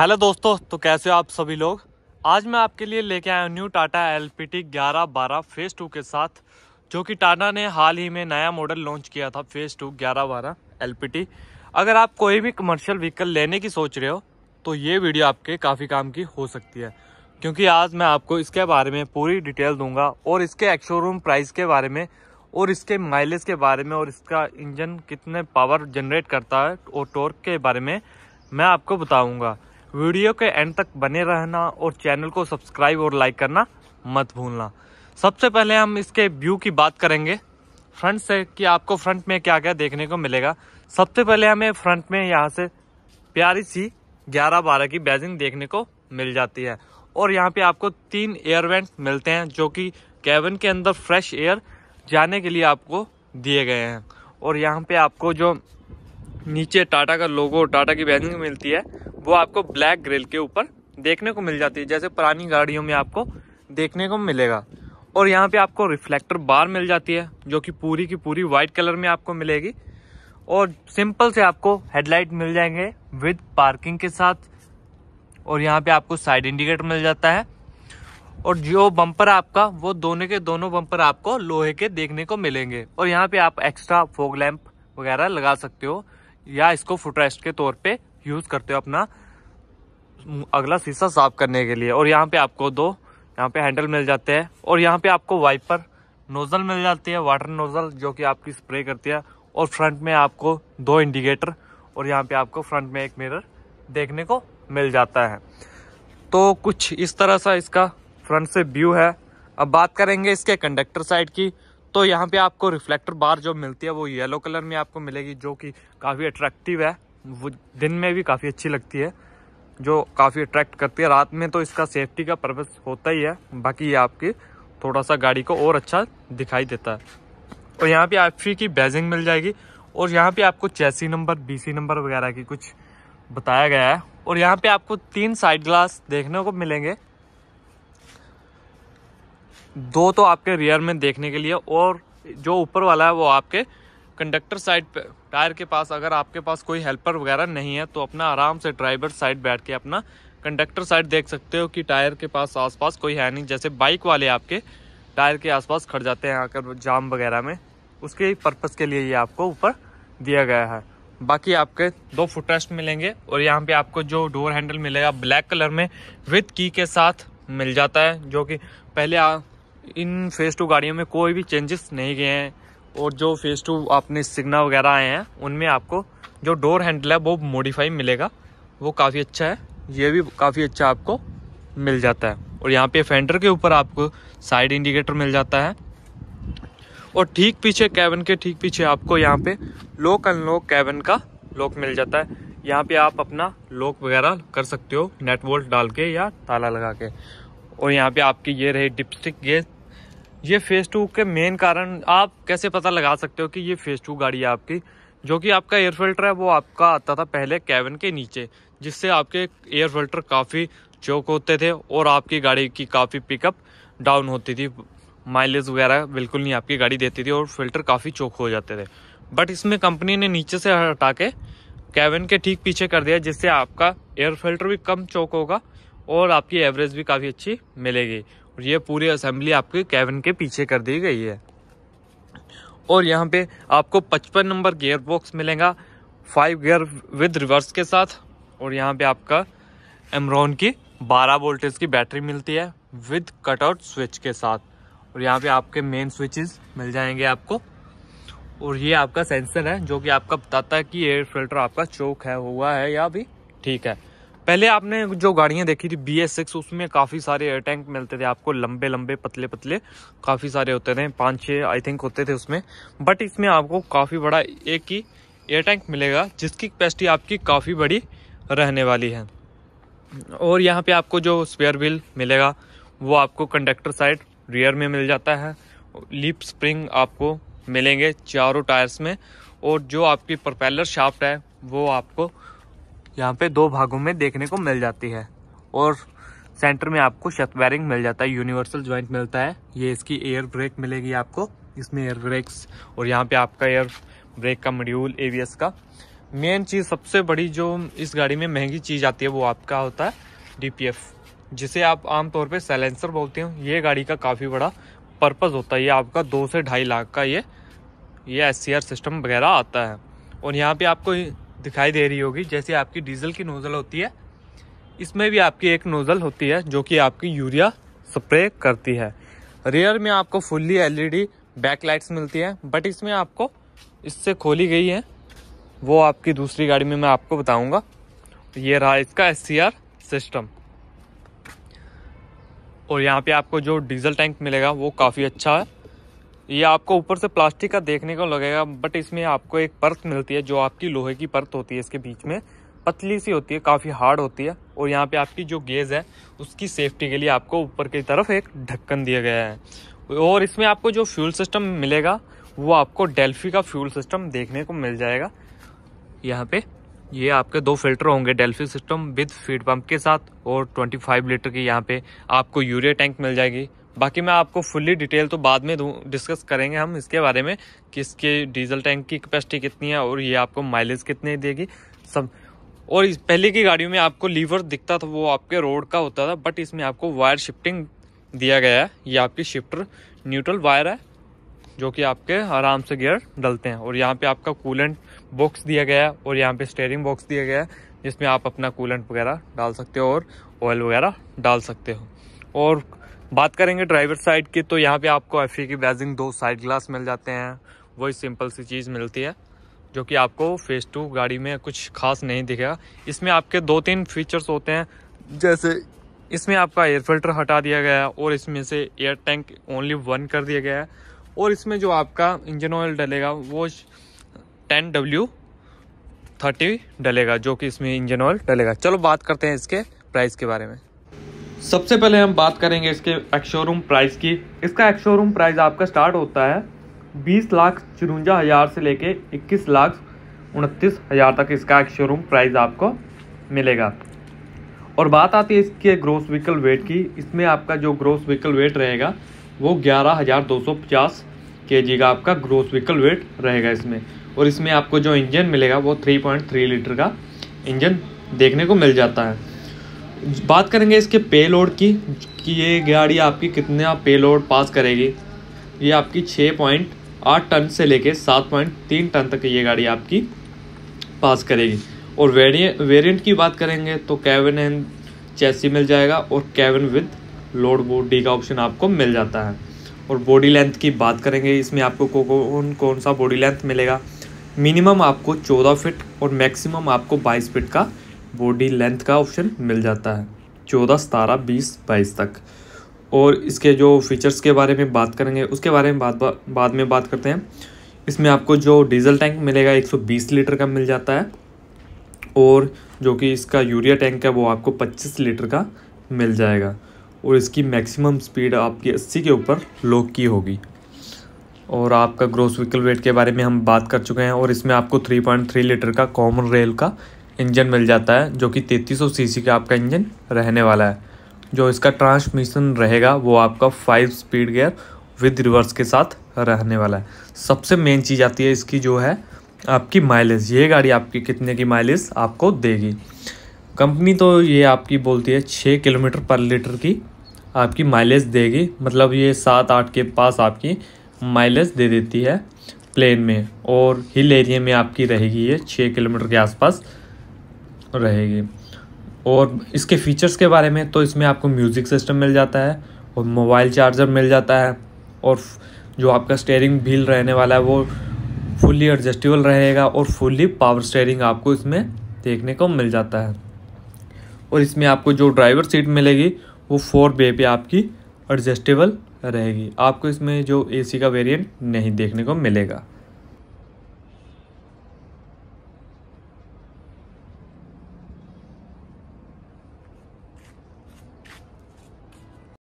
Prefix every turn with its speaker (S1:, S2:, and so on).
S1: hello दोस्तों तो कैसे हो आप सभी लोग आज मैं आपके लिए लेके आया new Tata L P T ग्यारह बारह फेज़ टू के साथ जो कि टाटा ने हाल ही में नया मॉडल लॉन्च किया था फेज़ टू ग्यारह बारह एल पी टी अगर आप कोई भी कमर्शियल व्हीकल लेने की सोच रहे हो तो ये वीडियो आपके काफ़ी काम की हो सकती है क्योंकि आज मैं आपको इसके बारे में पूरी डिटेल दूंगा और इसके एक्शोरूम प्राइस के बारे में और इसके माइलेज के बारे में और इसका इंजन कितने पावर जनरेट करता है और टॉर्क के बारे में मैं आपको बताऊंगा वीडियो के एंड तक बने रहना और चैनल को सब्सक्राइब और लाइक करना मत भूलना सबसे पहले हम इसके व्यू की बात करेंगे फ्रंट से कि आपको फ्रंट में क्या क्या देखने को मिलेगा सबसे पहले हमें फ्रंट में यहाँ से प्यारी सी ग्यारह बारह की बैजिंग देखने को मिल जाती है और यहाँ पे आपको तीन एयर वेंट मिलते हैं जो कि कैबिन के अंदर फ्रेश एयर जाने के लिए आपको दिए गए हैं और यहाँ पे आपको जो नीचे टाटा का लोगो टाटा की बैजिंग मिलती है वो आपको ब्लैक ग्रिल के ऊपर देखने को मिल जाती है जैसे पुरानी गाड़ियों में आपको देखने को मिलेगा और यहाँ पे आपको रिफ्लेक्टर बार मिल जाती है जो कि पूरी की पूरी वाइट कलर में आपको मिलेगी और सिंपल से आपको हेडलाइट मिल जाएंगे विद पार्किंग के साथ और यहाँ पे आपको साइड इंडिकेटर मिल जाता है और जो बम्पर आपका वो दोनों के दोनों बम्पर आपको लोहे के देखने को मिलेंगे और यहाँ पे आप एक्स्ट्रा फोग लैंप वगैरह लगा सकते हो या इसको फुटरेस्ट के तौर पर यूज़ करते हो अपना अगला शीशा साफ करने के लिए और यहाँ पे आपको दो यहाँ पे हैंडल मिल जाते हैं और यहाँ पे आपको वाइपर नोज़ल मिल जाती है वाटर नोज़ल जो कि आपकी स्प्रे करती है और फ्रंट में आपको दो इंडिकेटर और यहाँ पे आपको फ्रंट में एक मिरर देखने को मिल जाता है तो कुछ इस तरह सा इसका फ्रंट से व्यू है अब बात करेंगे इसके कंडक्टर साइड की तो यहाँ पे आपको रिफ्लेक्टर बार जो मिलती है वो येलो कलर में आपको मिलेगी जो कि काफ़ी अट्रैक्टिव है वो दिन में भी काफ़ी अच्छी लगती है जो काफ़ी अट्रैक्ट करती है रात में तो इसका सेफ्टी का पर्पज़ होता ही है बाकी ये आपकी थोड़ा सा गाड़ी को और अच्छा दिखाई देता है और यहाँ पे आप की बैजिंग मिल जाएगी और यहाँ पे आपको चेसी नंबर बीसी नंबर वगैरह की कुछ बताया गया है और यहाँ पे आपको तीन साइड ग्लास देखने को मिलेंगे दो तो आपके रियर में देखने के लिए और जो ऊपर वाला है वो आपके कंडक्टर साइड पे टायर के पास अगर आपके पास कोई हेल्पर वगैरह नहीं है तो अपना आराम से ड्राइवर साइड बैठ के अपना कंडक्टर साइड देख सकते हो कि टायर के पास आसपास कोई है नहीं जैसे बाइक वाले आपके टायर के आसपास खड़ जाते हैं आकर जाम वगैरह में उसके पर्पज़ के लिए ये आपको ऊपर दिया गया है बाकी आपके दो फुटरेस्ट मिलेंगे और यहाँ पे आपको जो डोर हैंडल मिलेगा ब्लैक कलर में विथ की के साथ मिल जाता है जो कि पहले आ, इन फेस टू गाड़ियों में कोई भी चेंजेस नहीं गए हैं और जो फेस टू आपने सिग्ना वगैरह आए हैं उनमें आपको जो डोर हैंडल है वो मॉडिफाई मिलेगा वो काफ़ी अच्छा है ये भी काफ़ी अच्छा आपको मिल जाता है और यहाँ पे फेंडर के ऊपर आपको साइड इंडिकेटर मिल जाता है और ठीक पीछे कैबिन के ठीक पीछे आपको यहाँ पे लॉक अनलॉक कैबिन का लॉक मिल जाता है यहाँ पे आप अपना लॉक वगैरह कर सकते हो नेटवर्क डाल के या ताला लगा के और यहाँ पे आपकी ये रही डिपस्टिक गेज ये फेज़ टू के मेन कारण आप कैसे पता लगा सकते हो कि ये फेज़ टू गाड़ी है आपकी जो कि आपका एयर फिल्टर है वो आपका आता था पहले कैबिन के नीचे जिससे आपके एयर फिल्टर काफ़ी चौक होते थे और आपकी गाड़ी की काफ़ी पिकअप डाउन होती थी माइलेज वगैरह बिल्कुल नहीं आपकी गाड़ी देती थी और फिल्टर काफ़ी चौक हो जाते थे बट इसमें कंपनी ने नीचे से हटा के कैबिन के ठीक पीछे कर दिया जिससे आपका एयर फिल्टर भी कम चौक होगा और आपकी एवरेज भी काफ़ी अच्छी मिलेगी और ये पूरी असेंबली आपके कैबिन के पीछे कर दी गई है और यहाँ पे आपको 55 नंबर गेयर बॉक्स मिलेगा फाइव गियर विद रिवर्स के साथ और यहाँ पे आपका एमरॉन की 12 वोल्टेज की बैटरी मिलती है विद कटआउट स्विच के साथ और यहाँ पे आपके मेन स्विचेस मिल जाएंगे आपको और ये आपका सेंसर है जो कि आपका बताता है कि एयर फिल्टर आपका चौक है हुआ है या भी ठीक है पहले आपने जो गाड़ियाँ देखी थी बी एस सिक्स उसमें काफ़ी सारे एयर टैंक मिलते थे आपको लंबे लंबे पतले पतले काफ़ी सारे होते थे पाँच छः आई थिंक होते थे उसमें बट इसमें आपको काफ़ी बड़ा एक ही एयर टैंक मिलेगा जिसकी कैपेसिटी आपकी काफ़ी बड़ी रहने वाली है और यहाँ पे आपको जो स्पेयर व्हील मिलेगा वो आपको कंडक्टर साइड रियर में मिल जाता है लिप स्प्रिंग आपको मिलेंगे चारों टायर्स में और जो आपकी प्रोपेलर शाफ्ट है वो आपको यहाँ पे दो भागों में देखने को मिल जाती है और सेंटर में आपको शत वायरिंग मिल जाता है यूनिवर्सल ज्वाइंट मिलता है ये इसकी एयर ब्रेक मिलेगी आपको इसमें एयर ब्रेक्स और यहाँ पे आपका एयर ब्रेक का मड्यूल ए का मेन चीज़ सबसे बड़ी जो इस गाड़ी में महंगी चीज़ आती है वो आपका होता है डी जिसे आप आमतौर पर सैलेंसर बोलते हो ये गाड़ी का काफ़ी बड़ा पर्पज़ होता है ये आपका दो से ढाई लाख का ये ये एस सिस्टम वगैरह आता है और यहाँ पे आपको दिखाई दे रही होगी जैसे आपकी डीजल की नोज़ल होती है इसमें भी आपकी एक नोज़ल होती है जो कि आपकी यूरिया स्प्रे करती है रेयर में आपको फुल्ली एलईडी लाइट्स मिलती है बट इसमें आपको इससे खोली गई है वो आपकी दूसरी गाड़ी में मैं आपको बताऊंगा ये रहा इसका एस सिस्टम और यहाँ पे आपको जो डीजल टैंक मिलेगा वो काफ़ी अच्छा है ये आपको ऊपर से प्लास्टिक का देखने को लगेगा बट इसमें आपको एक परत मिलती है जो आपकी लोहे की परत होती है इसके बीच में पतली सी होती है काफ़ी हार्ड होती है और यहाँ पे आपकी जो गेज है उसकी सेफ्टी के लिए आपको ऊपर की तरफ एक ढक्कन दिया गया है और इसमें आपको जो फ्यूल सिस्टम मिलेगा वो आपको डेल्फी का फ्यूल सिस्टम देखने को मिल जाएगा यहाँ पे ये आपके दो फिल्टर होंगे Delphi system with feed pump के साथ और 25 लीटर की यहाँ पे आपको यूरिया टैंक मिल जाएगी बाकी मैं आपको फुल्ली डिटेल तो बाद में दूँ डिस्कस करेंगे हम इसके बारे में कि इसके डीजल टैंक की कैपेसिटी कितनी है और ये आपको माइलेज कितनी देगी सब और इस पहले की गाड़ियों में आपको लीवर दिखता था वो आपके रोड का होता था बट इसमें आपको वायर शिफ्टिंग दिया गया है ये आपकी शिफ्टर न्यूट्रल वायर है जो कि आपके आराम से गियर डलते हैं और यहाँ पे आपका कूलेंट बॉक्स दिया गया है और यहाँ पे स्टेयरिंग बॉक्स दिया गया है जिसमें आप अपना कूलेंट वगैरह डाल सकते हो और ऑयल वगैरह डाल सकते हो और बात करेंगे ड्राइवर साइड की तो यहाँ पे आपको एफ e की बैजिंग दो साइड ग्लास मिल जाते हैं वही सिंपल सी चीज़ मिलती है जो कि आपको फेस टू गाड़ी में कुछ खास नहीं दिखेगा इसमें आपके दो तीन फीचर्स होते हैं जैसे इसमें आपका एयर फिल्टर हटा दिया गया है और इसमें से एयर टैंक ओनली वन कर दिया गया है और इसमें जो आपका इंजन ऑयल डलेगा वो टेन डब्ल्यू थर्टी डलेगा जो कि इसमें इंजन ऑयल डलेगा चलो बात करते हैं इसके प्राइस के बारे में सबसे पहले हम बात करेंगे इसके एक्शोरूम प्राइस की इसका एक्शोरूम प्राइस आपका स्टार्ट होता है बीस लाख चुरुंजा हज़ार से लेके इक्कीस लाख उनतीस हज़ार तक इसका एक्शोरूम प्राइस आपको मिलेगा और बात आती है इसके ग्रोस व्हीकल वेट की इसमें आपका जो ग्रोस व्हीकल वेट रहेगा वो ग्यारह हज़ार दो सौ पचास के जी का आपका ग्रोस व्हीकल वेट रहेगा इसमें और इसमें आपको जो इंजन मिलेगा वो थ्री पॉइंट थ्री लीटर का इंजन देखने को मिल जाता है बात करेंगे इसके पे लोड की कि ये गाड़ी आपकी कितना पे लोड पास करेगी ये आपकी छः पॉइंट आठ टन से लेके सात पॉइंट तीन टन तक ये गाड़ी आपकी पास करेगी और वेरिएंट वेरियंट की बात करेंगे तो कैबिन एंड चेसी मिल जाएगा और कैबिन विद लोड बॉडी का ऑप्शन आपको मिल जाता है और बॉडी लेंथ की बात करेंगे इसमें आपको कौन कौन सा बॉडी लेंथ मिलेगा मिनिमम आपको चौदह फिट और मैक्सिमम आपको बाईस फिट का बॉडी लेंथ का ऑप्शन मिल जाता है चौदह सतारह बीस बाईस तक और इसके जो फीचर्स के बारे में बात करेंगे उसके बारे में बात बा, बाद में बात करते हैं इसमें आपको जो डीजल टैंक मिलेगा 120 लीटर का मिल जाता है और जो कि इसका यूरिया टैंक है वो आपको 25 लीटर का मिल जाएगा और इसकी मैक्सिमम स्पीड आपकी 80 के ऊपर लॉक की होगी और आपका ग्रोस व्हीकल वेट के बारे में हम बात कर चुके हैं और इसमें आपको 3.3 लीटर का कॉमन रेल का इंजन मिल जाता है जो कि 3300 सीसी का आपका इंजन रहने वाला है जो इसका ट्रांसमिशन रहेगा वो आपका five speed gear with reverse के साथ रहने वाला है सबसे मेन चीज़ आती है इसकी जो है आपकी माइलेज ये गाड़ी आपकी कितने की माइलेज आपको देगी कंपनी तो ये आपकी बोलती है छः किलोमीटर पर लीटर की आपकी माइलेज देगी मतलब ये सात आठ के पास आपकी माइलेज दे देती है प्लेन में और हिल एरिया में आपकी रहेगी ये छः किलोमीटर के आसपास रहेगी और इसके फीचर्स के बारे में तो इसमें आपको म्यूज़िक सिस्टम मिल जाता है और मोबाइल चार्जर मिल जाता है और जो आपका स्टेयरिंग व्हील रहने वाला है वो फुल्ली एडजस्टेबल रहेगा और फुल्ली पावर स्टेयरिंग आपको इसमें देखने को मिल जाता है और इसमें आपको जो ड्राइवर सीट मिलेगी वो फोर बे पे आपकी एडजस्टेबल रहेगी आपको इसमें जो एसी का वेरिएंट नहीं देखने को मिलेगा